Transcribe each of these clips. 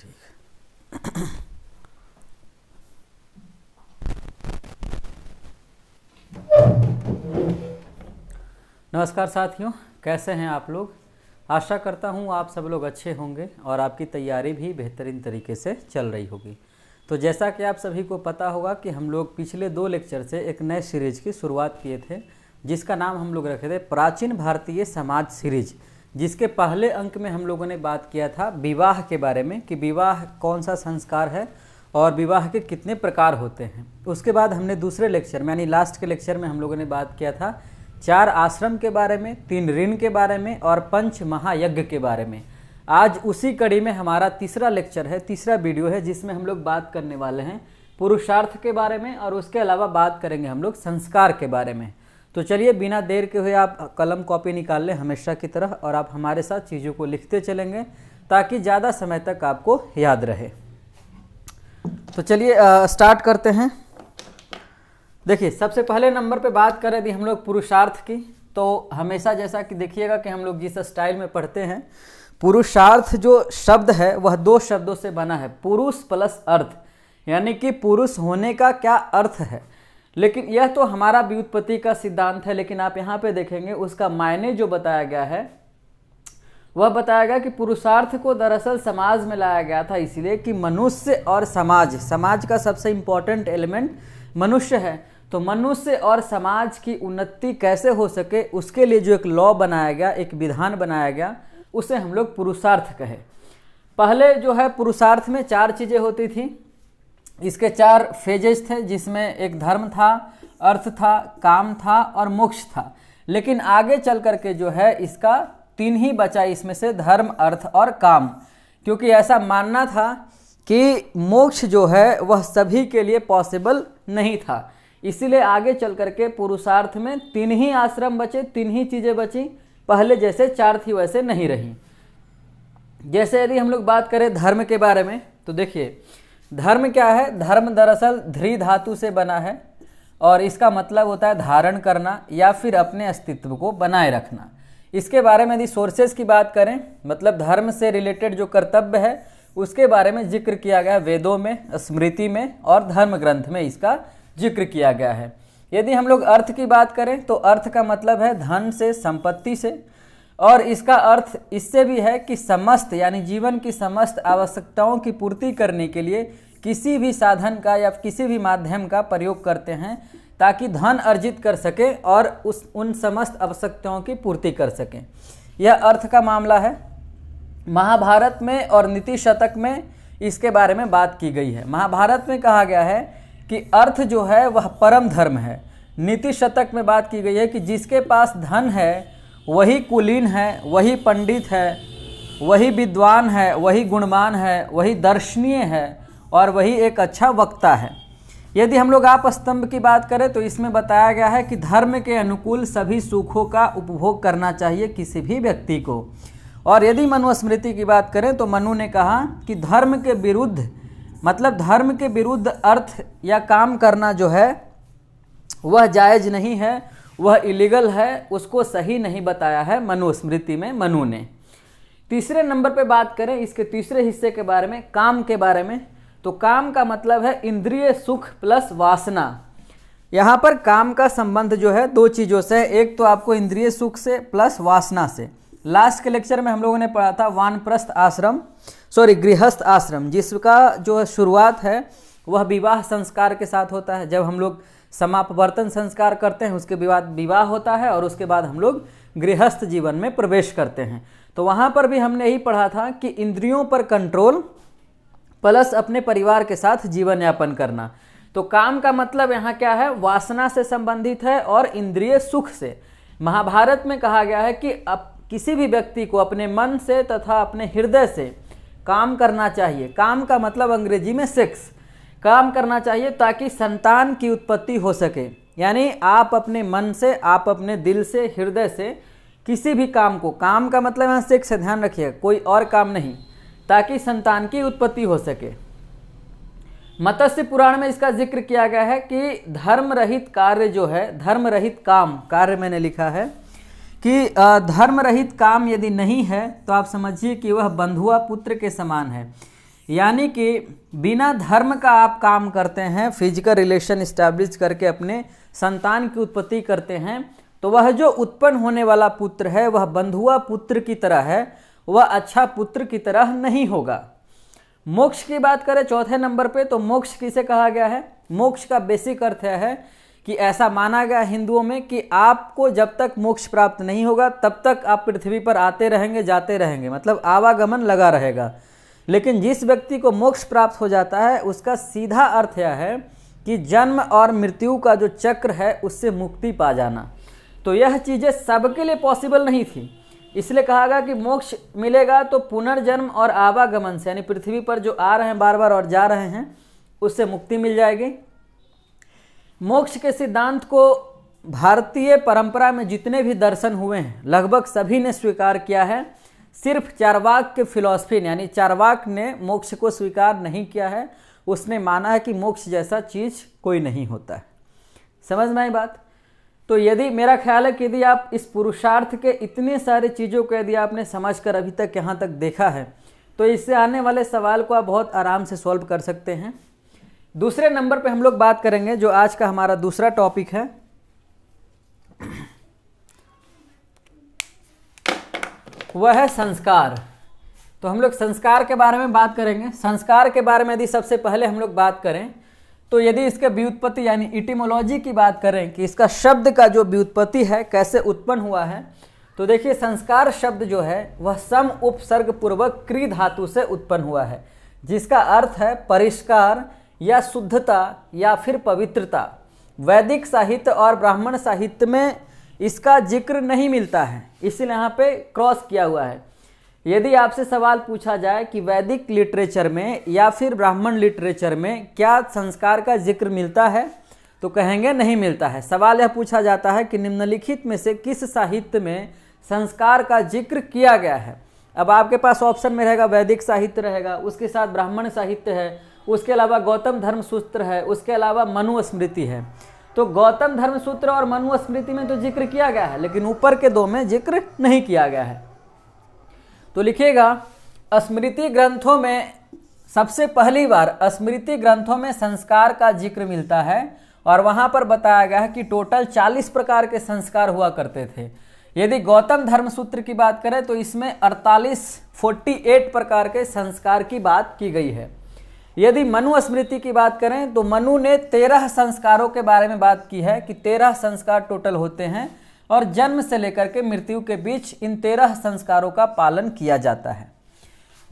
ठीक नमस्कार साथियों कैसे हैं आप लोग आशा करता हूं आप सब लोग अच्छे होंगे और आपकी तैयारी भी बेहतरीन तरीके से चल रही होगी तो जैसा कि आप सभी को पता होगा कि हम लोग पिछले दो लेक्चर से एक नए सीरीज की शुरुआत किए थे जिसका नाम हम लोग रखे थे प्राचीन भारतीय समाज सीरीज़ जिसके पहले अंक में हम लोगों ने बात किया था विवाह के बारे में कि विवाह कौन सा संस्कार है और विवाह के कितने प्रकार होते हैं उसके बाद हमने दूसरे लेक्चर में यानी लास्ट के लेक्चर में हम लोगों ने बात किया था चार आश्रम के बारे में तीन ऋण के बारे में और पंच महायज्ञ के बारे में आज उसी कड़ी में हमारा तीसरा लेक्चर है तीसरा वीडियो है जिसमें हम लोग बात करने वाले हैं पुरुषार्थ के बारे में और उसके अलावा बात करेंगे हम लोग संस्कार के बारे में तो चलिए बिना देर के हुए आप कलम कॉपी निकाल लें हमेशा की तरह और आप हमारे साथ चीज़ों को लिखते चलेंगे ताकि ज़्यादा समय तक आपको याद रहे तो चलिए स्टार्ट करते हैं देखिए सबसे पहले नंबर पे बात करें थी हम लोग पुरुषार्थ की तो हमेशा जैसा कि देखिएगा कि हम लोग जिस स्टाइल में पढ़ते हैं पुरुषार्थ जो शब्द है वह दो शब्दों से बना है पुरुष प्लस अर्थ यानी कि पुरुष होने का क्या अर्थ है लेकिन यह तो हमारा व्युत्पत्ति का सिद्धांत है लेकिन आप यहाँ पे देखेंगे उसका मायने जो बताया गया है वह बताया गया कि पुरुषार्थ को दरअसल समाज में लाया गया था इसलिए कि मनुष्य और समाज समाज का सबसे इंपॉर्टेंट एलिमेंट मनुष्य है तो मनुष्य और समाज की उन्नति कैसे हो सके उसके लिए जो एक लॉ बनाया गया एक विधान बनाया गया उसे हम लोग पुरुषार्थ कहे पहले जो है पुरुषार्थ में चार चीज़ें होती थी इसके चार फेजेज थे जिसमें एक धर्म था अर्थ था काम था और मोक्ष था लेकिन आगे चल करके जो है इसका तीन ही बचा इसमें से धर्म अर्थ और काम क्योंकि ऐसा मानना था कि मोक्ष जो है वह सभी के लिए पॉसिबल नहीं था इसीलिए आगे चल करके पुरुषार्थ में तीन ही आश्रम बचे तीन ही चीज़ें बची पहले जैसे चार थी वैसे नहीं रही जैसे यदि हम लोग बात करें धर्म के बारे में तो देखिए धर्म क्या है धर्म दरअसल ध्री धातु से बना है और इसका मतलब होता है धारण करना या फिर अपने अस्तित्व को बनाए रखना इसके बारे में यदि सोर्सेज की बात करें मतलब धर्म से रिलेटेड जो कर्तव्य है उसके बारे में जिक्र किया गया वेदों में स्मृति में और धर्म ग्रंथ में इसका जिक्र किया गया है यदि हम लोग अर्थ की बात करें तो अर्थ का मतलब है धन से संपत्ति से और इसका अर्थ इससे भी है कि समस्त यानी जीवन की समस्त आवश्यकताओं की पूर्ति करने के लिए किसी भी साधन का या किसी भी माध्यम का प्रयोग करते हैं ताकि धन अर्जित कर सकें और उस उन समस्त आवश्यकताओं की पूर्ति कर सकें यह अर्थ का मामला है महाभारत में और नीति शतक में इसके बारे में बात की गई है महाभारत में कहा गया है कि अर्थ जो है वह परम धर्म है नीति शतक में बात की गई है कि जिसके पास धन है वही कुलीन है वही पंडित है वही विद्वान है वही गुणमान है वही दर्शनीय है और वही एक अच्छा वक्ता है यदि हम लोग आप स्तंभ की बात करें तो इसमें बताया गया है कि धर्म के अनुकूल सभी सुखों का उपभोग करना चाहिए किसी भी व्यक्ति को और यदि मनुस्मृति की बात करें तो मनु ने कहा कि धर्म के विरुद्ध मतलब धर्म के विरुद्ध अर्थ या काम करना जो है वह जायज नहीं है वह इलीगल है उसको सही नहीं बताया है मनुस्मृति में मनु ने तीसरे नंबर पे बात करें इसके तीसरे हिस्से के बारे में काम के बारे में तो काम का मतलब है इंद्रिय सुख प्लस वासना यहाँ पर काम का संबंध जो है दो चीज़ों से एक तो आपको इंद्रिय सुख से प्लस वासना से लास्ट के लेक्चर में हम लोगों ने पढ़ा था वानप्रस्थ आश्रम सॉरी गृहस्थ आश्रम जिसका जो शुरुआत है वह विवाह संस्कार के साथ होता है जब हम लोग समापवर्तन संस्कार करते हैं उसके बाद विवाह होता है और उसके बाद हम लोग गृहस्थ जीवन में प्रवेश करते हैं तो वहाँ पर भी हमने यही पढ़ा था कि इंद्रियों पर कंट्रोल प्लस अपने परिवार के साथ जीवन यापन करना तो काम का मतलब यहाँ क्या है वासना से संबंधित है और इंद्रिय सुख से महाभारत में कहा गया है कि अब किसी भी व्यक्ति को अपने मन से तथा अपने हृदय से काम करना चाहिए काम का मतलब अंग्रेजी में सेक्स काम करना चाहिए ताकि संतान की उत्पत्ति हो सके यानी आप अपने मन से आप अपने दिल से हृदय से किसी भी काम को काम का मतलब यहाँ से एक से ध्यान रखिएगा कोई और काम नहीं ताकि संतान की उत्पत्ति हो सके मत्स्य पुराण में इसका जिक्र किया गया है कि धर्म रहित कार्य जो है धर्म रहित काम कार्य मैंने लिखा है कि धर्म रहित काम यदि नहीं है तो आप समझिए कि वह बंधुआ पुत्र के समान है यानी कि बिना धर्म का आप काम करते हैं फिजिकल रिलेशन इस्टेब्लिश करके अपने संतान की उत्पत्ति करते हैं तो वह जो उत्पन्न होने वाला पुत्र है वह बंधुआ पुत्र की तरह है वह अच्छा पुत्र की तरह नहीं होगा मोक्ष की बात करें चौथे नंबर पे तो मोक्ष किसे कहा गया है मोक्ष का बेसिक अर्थ है कि ऐसा माना गया हिंदुओं में कि आपको जब तक मोक्ष प्राप्त नहीं होगा तब तक आप पृथ्वी पर आते रहेंगे जाते रहेंगे मतलब आवागमन लगा रहेगा लेकिन जिस व्यक्ति को मोक्ष प्राप्त हो जाता है उसका सीधा अर्थ यह है कि जन्म और मृत्यु का जो चक्र है उससे मुक्ति पा जाना तो यह चीज़ें सबके लिए पॉसिबल नहीं थी इसलिए कहा गया कि मोक्ष मिलेगा तो पुनर्जन्म और आवागमन से यानी पृथ्वी पर जो आ रहे हैं बार बार और जा रहे हैं उससे मुक्ति मिल जाएगी मोक्ष के सिद्धांत को भारतीय परंपरा में जितने भी दर्शन हुए हैं लगभग सभी ने स्वीकार किया है सिर्फ चारवाक के फिलॉसफी ने यानी चारवाक ने मोक्ष को स्वीकार नहीं किया है उसने माना है कि मोक्ष जैसा चीज़ कोई नहीं होता है समझ में आई बात तो यदि मेरा ख्याल है कि यदि आप इस पुरुषार्थ के इतने सारे चीज़ों को यदि आपने समझ कर अभी तक यहाँ तक देखा है तो इससे आने वाले सवाल को आप बहुत आराम से सॉल्व कर सकते हैं दूसरे नंबर पे हम लोग बात करेंगे जो आज का हमारा दूसरा टॉपिक है वह है संस्कार तो हम लोग संस्कार के बारे में बात करेंगे संस्कार के बारे में यदि सबसे पहले हम लोग बात करें तो यदि इसके व्युत्पत्ति यानी इटिमोलॉजी की बात करें कि इसका शब्द का जो व्युत्पत्ति है कैसे उत्पन्न हुआ है तो देखिए संस्कार शब्द जो है वह सम उपसर्ग पूर्वक क्री धातु से उत्पन्न हुआ है जिसका अर्थ है परिष्कार या शुद्धता या फिर पवित्रता वैदिक साहित्य और ब्राह्मण साहित्य में इसका जिक्र नहीं मिलता है इसलिए यहाँ पे क्रॉस किया हुआ है यदि आपसे सवाल पूछा जाए कि वैदिक लिटरेचर में या फिर ब्राह्मण लिटरेचर में क्या संस्कार का जिक्र मिलता है तो कहेंगे नहीं मिलता है सवाल यह पूछा जाता है कि निम्नलिखित में से किस साहित्य में संस्कार का जिक्र किया गया है अब आपके पास ऑप्शन में रहेगा वैदिक साहित्य रहेगा उसके साथ ब्राह्मण साहित्य है उसके अलावा गौतम धर्म सूत्र है उसके अलावा मनुस्मृति है तो गौतम धर्म सूत्र और मनु स्मृति में तो जिक्र किया गया है लेकिन ऊपर के दो में जिक्र नहीं किया गया है तो लिखिएगा स्मृति ग्रंथों में सबसे पहली बार स्मृति ग्रंथों में संस्कार का जिक्र मिलता है और वहां पर बताया गया है कि टोटल 40 प्रकार के संस्कार हुआ करते थे यदि गौतम धर्म सूत्र की बात करें तो इसमें 48 48 प्रकार के संस्कार की बात की गई है यदि मनु स्मृति की बात करें तो मनु ने तेरह संस्कारों के बारे में बात की है कि तेरह संस्कार टोटल होते हैं और जन्म से लेकर के मृत्यु के बीच इन तेरह संस्कारों का पालन किया जाता है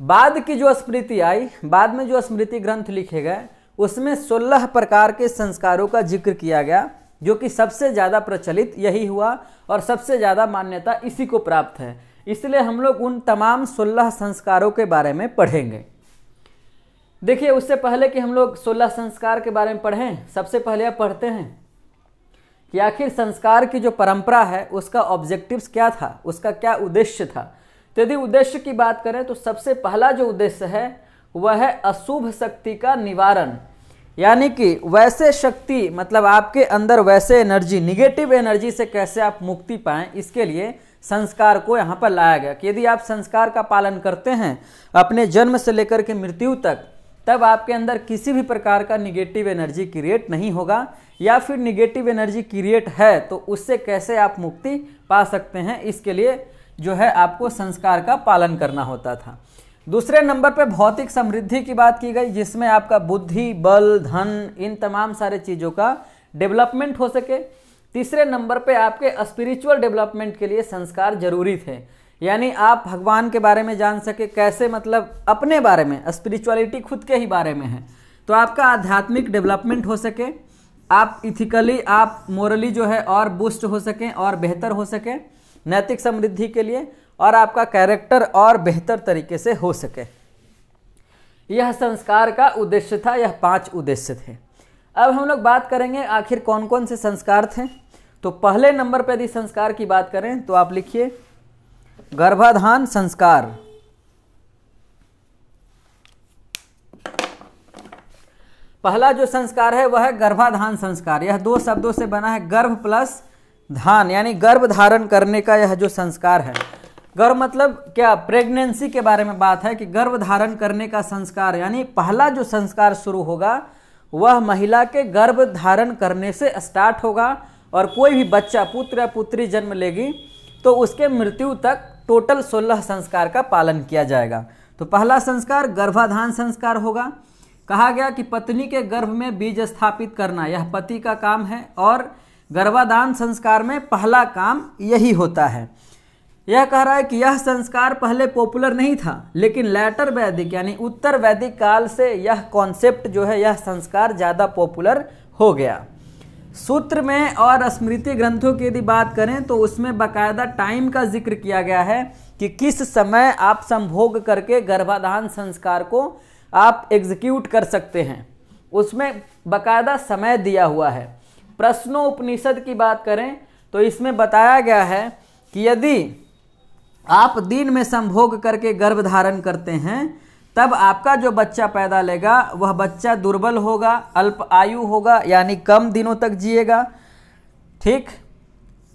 बाद की जो स्मृति आई बाद में जो स्मृति ग्रंथ लिखे गए उसमें सोलह प्रकार के संस्कारों का जिक्र किया गया जो कि सबसे ज़्यादा प्रचलित यही हुआ और सबसे ज़्यादा मान्यता इसी को प्राप्त है इसलिए हम लोग उन तमाम सोलह संस्कारों के बारे में पढ़ेंगे देखिए उससे पहले कि हम लोग सोलह संस्कार के बारे में पढ़ें सबसे पहले आप पढ़ते हैं कि आखिर संस्कार की जो परंपरा है उसका ऑब्जेक्टिव्स क्या था उसका क्या उद्देश्य था तो यदि उद्देश्य की बात करें तो सबसे पहला जो उद्देश्य है वह है अशुभ शक्ति का निवारण यानी कि वैसे शक्ति मतलब आपके अंदर वैसे एनर्जी निगेटिव एनर्जी से कैसे आप मुक्ति पाएं इसके लिए संस्कार को यहाँ पर लाया गया कि यदि आप संस्कार का पालन करते हैं अपने जन्म से लेकर के मृत्यु तक तब आपके अंदर किसी भी प्रकार का निगेटिव एनर्जी क्रिएट नहीं होगा या फिर निगेटिव एनर्जी क्रिएट है तो उससे कैसे आप मुक्ति पा सकते हैं इसके लिए जो है आपको संस्कार का पालन करना होता था दूसरे नंबर पे भौतिक समृद्धि की बात की गई जिसमें आपका बुद्धि बल धन इन तमाम सारे चीज़ों का डेवलपमेंट हो सके तीसरे नंबर पे आपके स्पिरिचुअल डेवलपमेंट के लिए संस्कार जरूरी थे यानी आप भगवान के बारे में जान सके कैसे मतलब अपने बारे में स्पिरिचुअलिटी खुद के ही बारे में है तो आपका आध्यात्मिक डेवलपमेंट हो सके आप इथिकली आप मोरली जो है और बूस्ट हो सकें और बेहतर हो सकें नैतिक समृद्धि के लिए और आपका कैरेक्टर और बेहतर तरीके से हो सके यह संस्कार का उद्देश्य था यह पांच उद्देश्य थे अब हम लोग बात करेंगे आखिर कौन कौन से संस्कार थे तो पहले नंबर पर यदि संस्कार की बात करें तो आप लिखिए गर्भाधान संस्कार पहला जो संस्कार है वह है गर्भाधान संस्कार यह दो शब्दों से बना है गर्भ प्लस धान यानी गर्भ धारण करने का यह जो संस्कार है गर्भ मतलब क्या प्रेगनेंसी के बारे में बात है कि गर्भ धारण करने का संस्कार यानी पहला जो संस्कार शुरू होगा वह महिला के गर्भ धारण करने से स्टार्ट होगा और कोई भी बच्चा पुत्र या पुत्री जन्म लेगी तो उसके मृत्यु तक टोटल सोलह संस्कार का पालन किया जाएगा तो पहला संस्कार गर्भाधान संस्कार होगा कहा गया कि पत्नी के गर्भ में बीज स्थापित करना यह पति का काम है और गर्भाधान संस्कार में पहला काम यही होता है यह कह रहा है कि यह संस्कार पहले पॉपुलर नहीं था लेकिन लेटर वैदिक यानी उत्तर वैदिक काल से यह कॉन्सेप्ट जो है यह संस्कार ज़्यादा पॉपुलर हो गया सूत्र में और स्मृति ग्रंथों की यदि बात करें तो उसमें बाकायदा टाइम का जिक्र किया गया है कि किस समय आप संभोग करके गर्भाधान संस्कार को आप एग्जीक्यूट कर सकते हैं उसमें बाकायदा समय दिया हुआ है प्रश्नोपनिषद की बात करें तो इसमें बताया गया है कि यदि आप दिन में संभोग करके गर्भ धारण करते हैं तब आपका जो बच्चा पैदा लेगा वह बच्चा दुर्बल होगा अल्प आयु होगा यानी कम दिनों तक जिएगा ठीक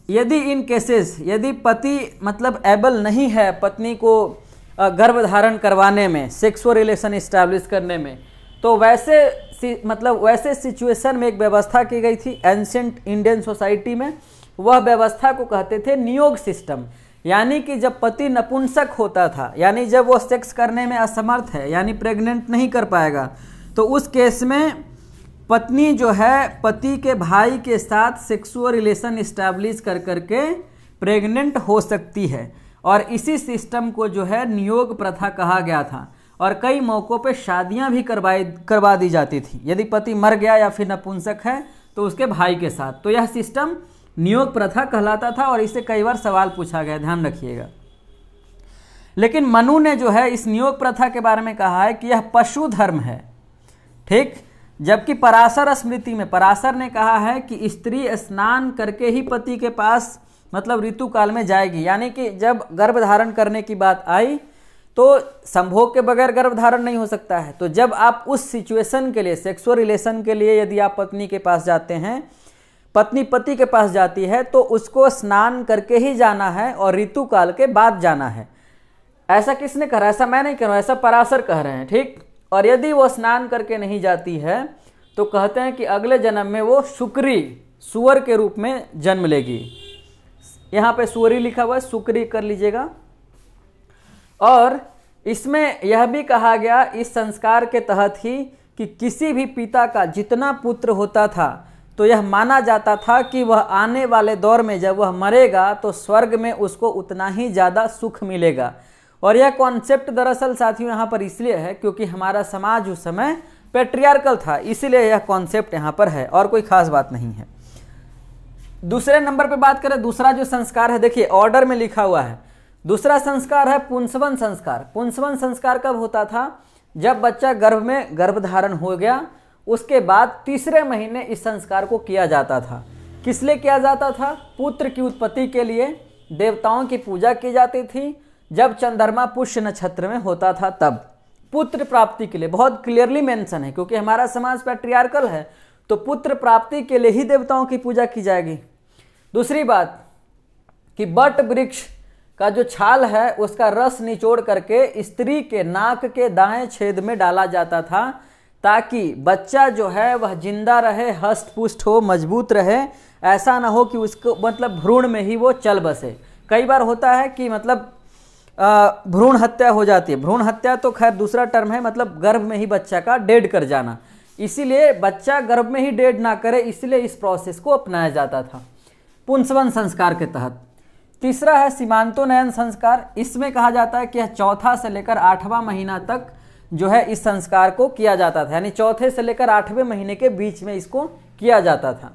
यदि इन केसेस यदि पति मतलब एबल नहीं है पत्नी को गर्भ धारण करवाने में सेक्सुअल रिलेशन इस्टेब्लिश करने में तो वैसे मतलब वैसे सिचुएशन में एक व्यवस्था की गई थी एंशेंट इंडियन सोसाइटी में वह व्यवस्था को कहते थे नियोग सिस्टम यानी कि जब पति नपुंसक होता था यानी जब वो सेक्स करने में असमर्थ है यानी प्रेग्नेंट नहीं कर पाएगा तो उस केस में पत्नी जो है पति के भाई के साथ सेक्सुअल रिलेशन इस्टेब्लिश कर करके प्रेग्नेंट हो सकती है और इसी सिस्टम को जो है नियोग प्रथा कहा गया था और कई मौक़ों पे शादियां भी करवाई करवा दी जाती थी यदि पति मर गया या फिर नपुंसक है तो उसके भाई के साथ तो यह सिस्टम नियोग प्रथा कहलाता था और इसे कई बार सवाल पूछा गया ध्यान रखिएगा लेकिन मनु ने जो है इस नियोग प्रथा के बारे में कहा है कि यह पशु धर्म है ठीक जबकि पराशर स्मृति में पराशर ने कहा है कि स्त्री स्नान करके ही पति के पास मतलब ऋतु काल में जाएगी यानी कि जब गर्भ धारण करने की बात आई तो संभोग के बगैर गर्भ धारण नहीं हो सकता है तो जब आप उस सिचुएशन के लिए सेक्सुअल रिलेशन के लिए यदि आप पत्नी के पास जाते हैं पत्नी पति के पास जाती है तो उसको स्नान करके ही जाना है और ऋतु काल के बाद जाना है ऐसा किसने कह रहा है ऐसा मैं नहीं कह रहा हूँ ऐसा पराशर कह रहे हैं ठीक और यदि वो स्नान करके नहीं जाती है तो कहते हैं कि अगले जन्म में वो शुक्री सुअर के रूप में जन्म लेगी यहाँ पे सुअरी लिखा हुआ है शुक्री कर लीजिएगा और इसमें यह भी कहा गया इस संस्कार के तहत ही कि किसी भी पिता का जितना पुत्र होता था तो यह माना जाता था कि वह आने वाले दौर में जब वह मरेगा तो स्वर्ग में उसको उतना ही ज़्यादा सुख मिलेगा और यह कॉन्सेप्ट दरअसल साथियों यहाँ पर इसलिए है क्योंकि हमारा समाज उस समय पेट्रियार्कल था इसीलिए यह कॉन्सेप्ट यहाँ पर है और कोई ख़ास बात नहीं है दूसरे नंबर पर बात करें दूसरा जो संस्कार है देखिए ऑर्डर में लिखा हुआ है दूसरा संस्कार है पुंसवन संस्कार पुंसवन संस्कार कब होता था जब बच्चा गर्भ में गर्भधारण हो गया उसके बाद तीसरे महीने इस संस्कार को किया जाता था किस लिए किया जाता था पुत्र की उत्पत्ति के लिए देवताओं की पूजा की जाती थी जब चंद्रमा पुष्य नक्षत्र में होता था तब पुत्र प्राप्ति के लिए बहुत क्लियरली मेंशन है क्योंकि हमारा समाज पैट्रियार्कल है तो पुत्र प्राप्ति के लिए ही देवताओं की पूजा की जाएगी दूसरी बात कि बट वृक्ष का जो छाल है उसका रस निचोड़ करके स्त्री के नाक के दाएं छेद में डाला जाता था ताकि बच्चा जो है वह जिंदा रहे हस्त पुष्ट हो मजबूत रहे ऐसा ना हो कि उसको मतलब भ्रूण में ही वो चल बसे कई बार होता है कि मतलब भ्रूण हत्या हो जाती है भ्रूण हत्या तो खैर दूसरा टर्म है मतलब गर्भ में ही बच्चा का डेड कर जाना इसीलिए बच्चा गर्भ में ही डेड ना करे इसलिए इस प्रोसेस को अपनाया जाता था पुंसवन संस्कार के तहत तीसरा है सीमांतोनयन संस्कार इसमें कहा जाता है कि यह चौथा से लेकर आठवां महीना तक जो है इस संस्कार को किया जाता था यानी चौथे से लेकर आठवें महीने के बीच में इसको किया जाता था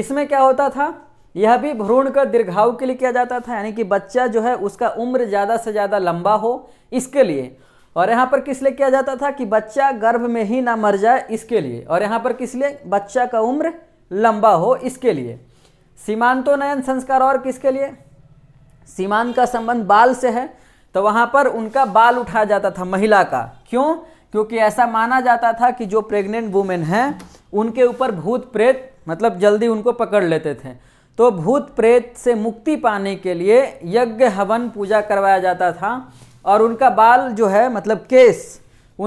इसमें क्या होता था यह भी भ्रूण का दीर्घाव के लिए किया जाता था यानी कि बच्चा जो है उसका उम्र ज़्यादा से ज़्यादा लंबा हो इसके लिए और यहाँ पर किस लिए किया जाता था कि बच्चा गर्भ में ही ना मर जाए इसके लिए और यहाँ पर किस लिए बच्चा का उम्र लंबा हो इसके लिए सीमांतोनयन संस्कार और किसके लिए सीमांत का संबंध बाल से है तो वहाँ पर उनका बाल उठाया जाता था महिला का क्यों क्योंकि ऐसा माना जाता था कि जो प्रेग्नेंट वुमेन हैं उनके ऊपर भूत प्रेत मतलब जल्दी उनको पकड़ लेते थे तो भूत प्रेत से मुक्ति पाने के लिए यज्ञ हवन पूजा करवाया जाता था और उनका बाल जो है मतलब केस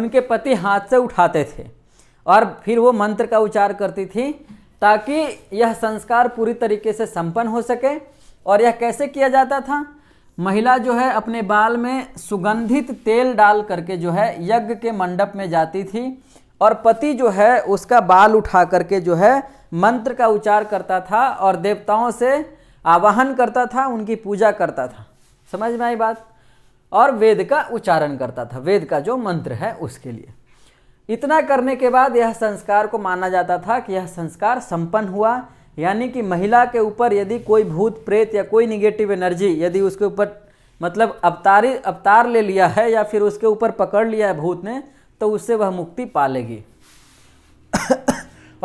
उनके पति हाथ से उठाते थे और फिर वो मंत्र का उच्चार करती थी ताकि यह संस्कार पूरी तरीके से संपन्न हो सके और यह कैसे किया जाता था महिला जो है अपने बाल में सुगंधित तेल डाल करके जो है यज्ञ के मंडप में जाती थी और पति जो है उसका बाल उठा करके जो है मंत्र का उच्चार करता था और देवताओं से आवाहन करता था उनकी पूजा करता था समझ में आई बात और वेद का उच्चारण करता था वेद का जो मंत्र है उसके लिए इतना करने के बाद यह संस्कार को माना जाता था कि यह संस्कार संपन्न हुआ यानी कि महिला के ऊपर यदि कोई भूत प्रेत या कोई निगेटिव एनर्जी यदि उसके ऊपर मतलब अवतारी अवतार ले लिया है या फिर उसके ऊपर पकड़ लिया है भूत ने तो उससे वह मुक्ति पा लेगी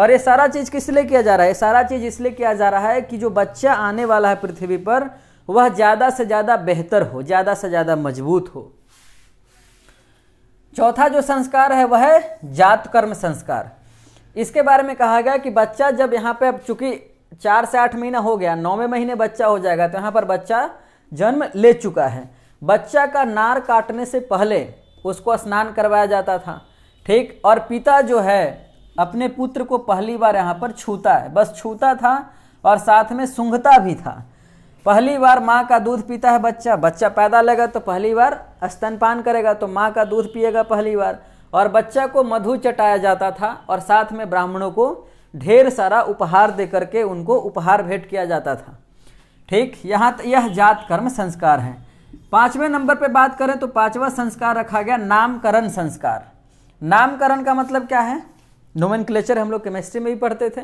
और ये सारा चीज़ किस लिए किया जा रहा है ये सारा चीज़ इसलिए किया जा रहा है कि जो बच्चा आने वाला है पृथ्वी पर वह ज़्यादा से ज़्यादा बेहतर हो ज़्यादा से ज़्यादा मजबूत हो चौथा जो संस्कार है वह है जात कर्म संस्कार इसके बारे में कहा गया कि बच्चा जब यहाँ पे अब चूंकि चार से आठ महीना हो गया नौवें महीने बच्चा हो जाएगा तो यहाँ पर बच्चा जन्म ले चुका है बच्चा का नार काटने से पहले उसको स्नान करवाया जाता था ठीक और पिता जो है अपने पुत्र को पहली बार यहाँ पर छूता है बस छूता था और साथ में सूंघता भी था पहली बार माँ का दूध पीता है बच्चा बच्चा पैदा लगा तो पहली बार स्तनपान करेगा तो माँ का दूध पिएगा पहली बार और बच्चा को मधु चटाया जाता था और साथ में ब्राह्मणों को ढेर सारा उपहार दे करके उनको उपहार भेंट किया जाता था ठीक यहाँ यह जात कर्म संस्कार है पांचवें नंबर पे बात करें तो पांचवा संस्कार रखा गया नामकरण संस्कार नामकरण का मतलब क्या है नोमन हम लोग केमिस्ट्री में भी पढ़ते थे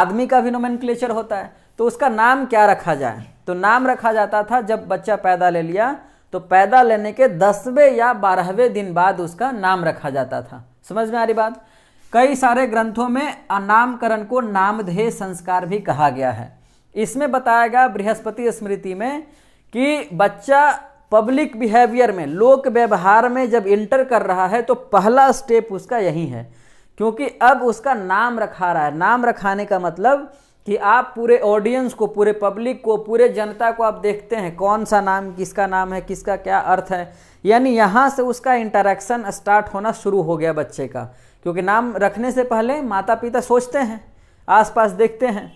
आदमी का भी नोमन होता है तो उसका नाम क्या रखा जाए तो नाम रखा जाता था जब बच्चा पैदा ले लिया तो पैदा लेने के दसवें या बारहवें दिन बाद उसका नाम रखा जाता था समझ में आ रही बात कई सारे ग्रंथों में अनामकरण को नामधेय संस्कार भी कहा गया है इसमें बताया गया बृहस्पति स्मृति में कि बच्चा पब्लिक बिहेवियर में लोक व्यवहार में जब इंटर कर रहा है तो पहला स्टेप उसका यही है क्योंकि अब उसका नाम रखा रहा है नाम रखाने का मतलब कि आप पूरे ऑडियंस को पूरे पब्लिक को पूरे जनता को आप देखते हैं कौन सा नाम किसका नाम है किसका क्या अर्थ है यानी यहाँ से उसका इंटरेक्शन स्टार्ट होना शुरू हो गया बच्चे का क्योंकि नाम रखने से पहले माता पिता सोचते हैं आसपास देखते हैं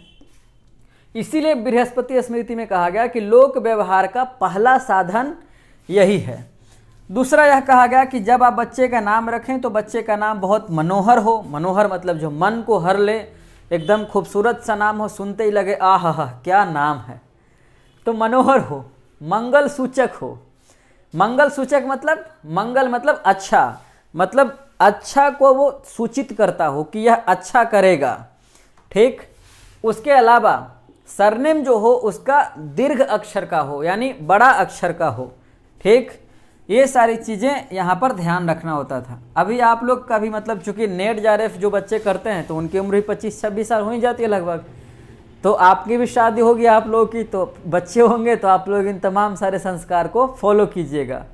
इसीलिए बृहस्पति स्मृति में कहा गया कि लोक व्यवहार का पहला साधन यही है दूसरा यह कहा गया कि जब आप बच्चे का नाम रखें तो बच्चे का नाम बहुत मनोहर हो मनोहर मतलब जो मन को हर ले एकदम खूबसूरत सा नाम हो सुनते ही लगे आह क्या नाम है तो मनोहर हो मंगल सूचक हो मंगल सूचक मतलब मंगल मतलब अच्छा मतलब अच्छा को वो सूचित करता हो कि यह अच्छा करेगा ठीक उसके अलावा सरनेम जो हो उसका दीर्घ अक्षर का हो यानी बड़ा अक्षर का हो ठीक ये सारी चीज़ें यहाँ पर ध्यान रखना होता था अभी आप लोग का भी मतलब चूँकि नेट जारेफ जो बच्चे करते हैं तो उनकी उम्र भी पच्चीस छब्बीस साल हो ही जाती है लगभग तो आपकी भी शादी होगी आप लोगों की तो बच्चे होंगे तो आप लोग इन तमाम सारे संस्कार को फॉलो कीजिएगा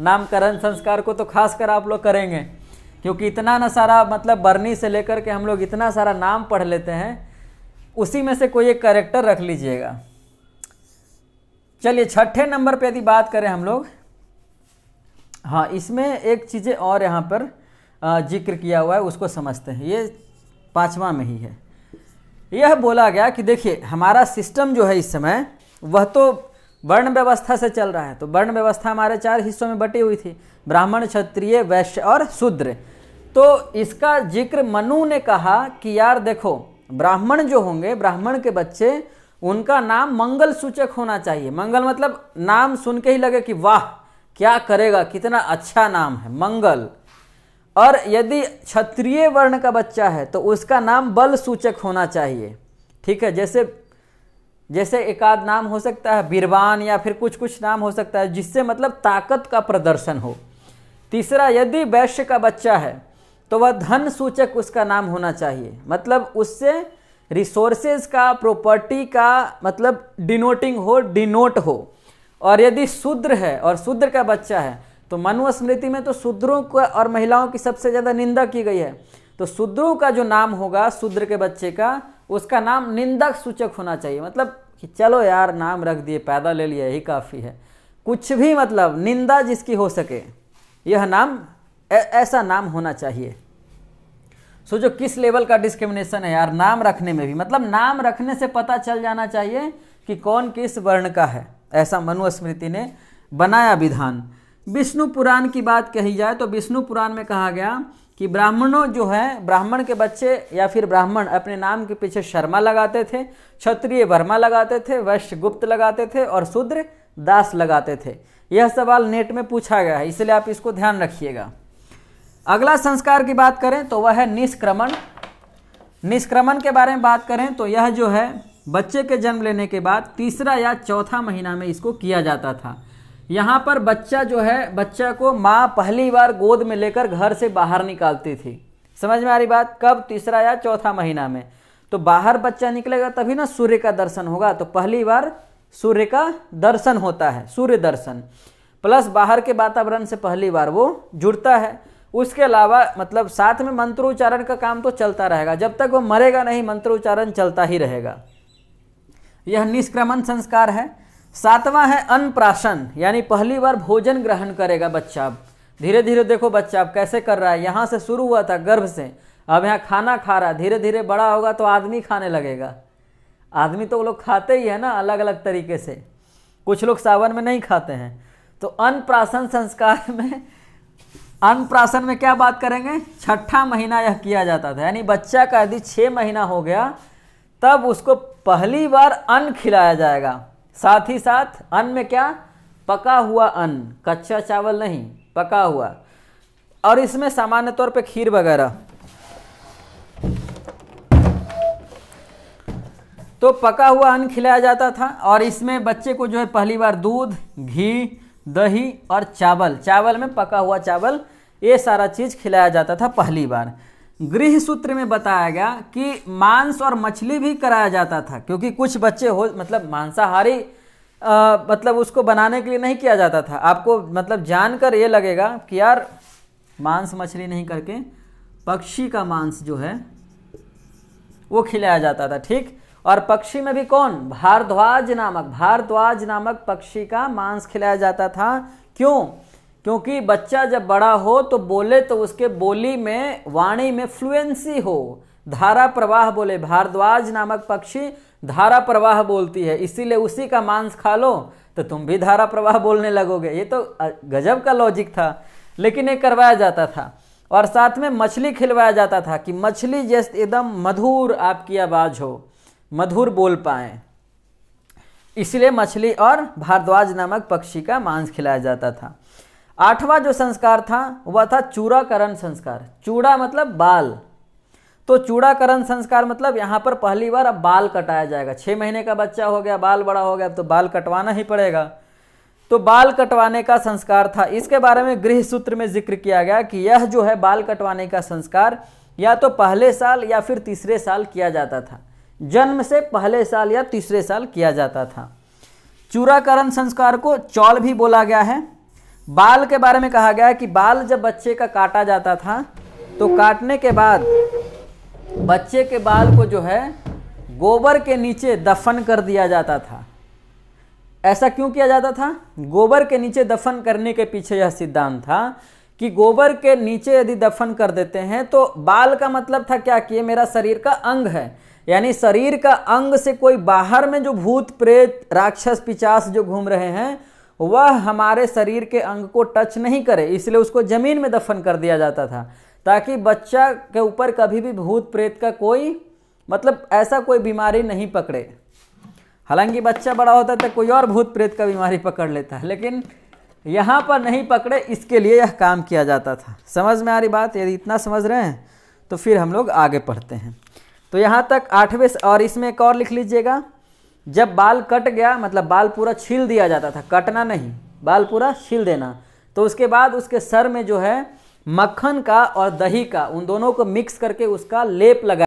नामकरण संस्कार को तो खास कर आप लोग करेंगे क्योंकि इतना ना सारा मतलब बर्नी से लेकर के हम लोग इतना सारा नाम पढ़ लेते हैं उसी में से कोई एक करेक्टर रख लीजिएगा चलिए छठे नंबर पे यदि बात करें हम लोग हाँ इसमें एक चीज़ें और यहाँ पर जिक्र किया हुआ है उसको समझते हैं ये पाँचवा में ही है यह बोला गया कि देखिए हमारा सिस्टम जो है इस समय वह तो वर्ण व्यवस्था से चल रहा है तो वर्ण व्यवस्था हमारे चार हिस्सों में बटी हुई थी ब्राह्मण क्षत्रिय वैश्य और शूद्र तो इसका जिक्र मनु ने कहा कि यार देखो ब्राह्मण जो होंगे ब्राह्मण के बच्चे उनका नाम मंगल सूचक होना चाहिए मंगल मतलब नाम सुन के ही लगे कि वाह क्या करेगा कितना अच्छा नाम है मंगल और यदि क्षत्रिय वर्ण का बच्चा है तो उसका नाम बल सूचक होना चाहिए ठीक है जैसे जैसे एकाद नाम हो सकता है बीरबान या फिर कुछ कुछ नाम हो सकता है जिससे मतलब ताकत का प्रदर्शन हो तीसरा यदि वैश्य का बच्चा है तो वह धन सूचक उसका नाम होना चाहिए मतलब उससे रिसोर्सेज का प्रॉपर्टी का मतलब डिनोटिंग हो डिनोट हो और यदि शूद्र है और शूद्र का बच्चा है तो मनुस्मृति में तो शूद्रों को और महिलाओं की सबसे ज़्यादा निंदा की गई है तो शूद्रों का जो नाम होगा शूद्र के बच्चे का उसका नाम निंदक सूचक होना चाहिए मतलब कि चलो यार नाम रख दिए पैदा ले लिया यही काफ़ी है कुछ भी मतलब निंदा जिसकी हो सके यह नाम ऐसा नाम होना चाहिए सोचो किस लेवल का डिस्क्रिमिनेशन है यार नाम रखने में भी मतलब नाम रखने से पता चल जाना चाहिए कि कौन किस वर्ण का है ऐसा मनुस्मृति ने बनाया विधान विष्णु पुराण की बात कही जाए तो विष्णु पुराण में कहा गया कि ब्राह्मणों जो है ब्राह्मण के बच्चे या फिर ब्राह्मण अपने नाम के पीछे शर्मा लगाते थे क्षत्रिय वर्मा लगाते थे वैश्य गुप्त लगाते थे और शूद्र दास लगाते थे यह सवाल नेट में पूछा गया है इसलिए आप इसको ध्यान रखिएगा अगला संस्कार की बात करें तो वह है निष्क्रमण निष्क्रमण के बारे में बात करें तो यह जो है बच्चे के जन्म लेने के बाद तीसरा या चौथा महीना में इसको किया जाता था यहाँ पर बच्चा जो है बच्चा को माँ पहली बार गोद में लेकर घर से बाहर निकालती थी समझ में आ रही बात कब तीसरा या चौथा महीना में तो बाहर बच्चा निकलेगा तभी ना सूर्य का दर्शन होगा तो पहली बार सूर्य का दर्शन होता है सूर्य दर्शन प्लस बाहर के वातावरण से पहली बार वो जुड़ता है उसके अलावा मतलब साथ में मंत्रोच्चारण का काम तो चलता रहेगा जब तक वो मरेगा नहीं मंत्रोच्चारण चलता ही रहेगा यह निष्क्रमण संस्कार है सातवां है अनप्राशन यानी पहली बार भोजन ग्रहण करेगा बच्चा अब धीरे धीरे देखो बच्चा अब कैसे कर रहा है यहाँ से शुरू हुआ था गर्भ से अब यहाँ खाना खा रहा है धीरे धीरे बड़ा होगा तो आदमी खाने लगेगा आदमी तो वो लोग खाते ही है ना अलग अलग तरीके से कुछ लोग सावन में नहीं खाते हैं तो अनप्राशन संस्कार में अनप्राशन में क्या बात करेंगे छठा महीना यह किया जाता था यानी बच्चा का यदि छः महीना हो गया तब उसको पहली बार अन्न खिलाया जाएगा साथ ही साथ अन्न में क्या पका हुआ अन्न कच्चा चावल नहीं पका हुआ और इसमें सामान्य तौर पे खीर वगैरह तो पका हुआ अन्न खिलाया जाता था और इसमें बच्चे को जो है पहली बार दूध घी दही और चावल चावल में पका हुआ चावल ये सारा चीज़ खिलाया जाता था पहली बार गृह सूत्र में बताया गया कि मांस और मछली भी कराया जाता था क्योंकि कुछ बच्चे हो मतलब मांसाहारी मतलब उसको बनाने के लिए नहीं किया जाता था आपको मतलब जानकर ये लगेगा कि यार मांस मछली नहीं करके पक्षी का मांस जो है वो खिलाया जाता था ठीक और पक्षी में भी कौन भारद्वाज नामक भारद्वाज नामक पक्षी का मांस खिलाया जाता था क्यों क्योंकि बच्चा जब बड़ा हो तो बोले तो उसके बोली में वाणी में फ्लुएंसी हो धारा प्रवाह बोले भारद्वाज नामक पक्षी धारा प्रवाह बोलती है इसीलिए उसी का मांस खा लो तो तुम भी धारा प्रवाह बोलने लगोगे ये तो गजब का लॉजिक था लेकिन ये करवाया जाता था और साथ में मछली खिलवाया जाता था कि मछली जैसे एकदम मधुर आपकी आवाज़ हो मधुर बोल पाए इसलिए मछली और भारद्वाज नामक पक्षी का मांस खिलाया जाता था आठवां जो संस्कार था वह था चूड़ाकरण संस्कार चूड़ा मतलब बाल तो चूड़ाकरण संस्कार मतलब यहाँ पर पहली बार अब बाल कटाया जाएगा छः महीने का बच्चा हो गया बाल बड़ा हो गया अब तो बाल कटवाना ही पड़ेगा तो बाल कटवाने का संस्कार था इसके बारे में गृह सूत्र में जिक्र किया गया कि यह जो है बाल कटवाने का संस्कार या तो पहले साल या फिर तीसरे साल किया जाता था जन्म से पहले साल या तीसरे साल किया जाता था चूड़ाकरण संस्कार को चौल भी बोला गया है बाल के बारे में कहा गया है कि बाल जब बच्चे का काटा जाता था तो काटने के बाद बच्चे के बाल को जो है गोबर के नीचे दफन कर दिया जाता था ऐसा क्यों किया जाता था गोबर के नीचे दफन करने के पीछे यह सिद्धांत था कि गोबर के नीचे यदि दफन कर देते हैं तो बाल का मतलब था क्या कि ये मेरा शरीर का अंग है यानी शरीर का अंग से कोई बाहर में जो भूत प्रेत राक्षस पिचास जो घूम रहे हैं वह हमारे शरीर के अंग को टच नहीं करे इसलिए उसको ज़मीन में दफन कर दिया जाता था ताकि बच्चा के ऊपर कभी भी भूत प्रेत का कोई मतलब ऐसा कोई बीमारी नहीं पकड़े हालांकि बच्चा बड़ा होता तो कोई और भूत प्रेत का बीमारी पकड़ लेता है लेकिन यहाँ पर नहीं पकड़े इसके लिए यह काम किया जाता था समझ में आ रही बात यदि इतना समझ रहे हैं तो फिर हम लोग आगे पढ़ते हैं तो यहाँ तक आठवें और इसमें एक और लिख लीजिएगा जब बाल कट गया मतलब बाल पूरा छील दिया जाता था कटना नहीं बाल पूरा छील देना तो उसके बाद उसके सर में जो है मक्खन का और दही का उन दोनों को मिक्स करके उसका लेप लगा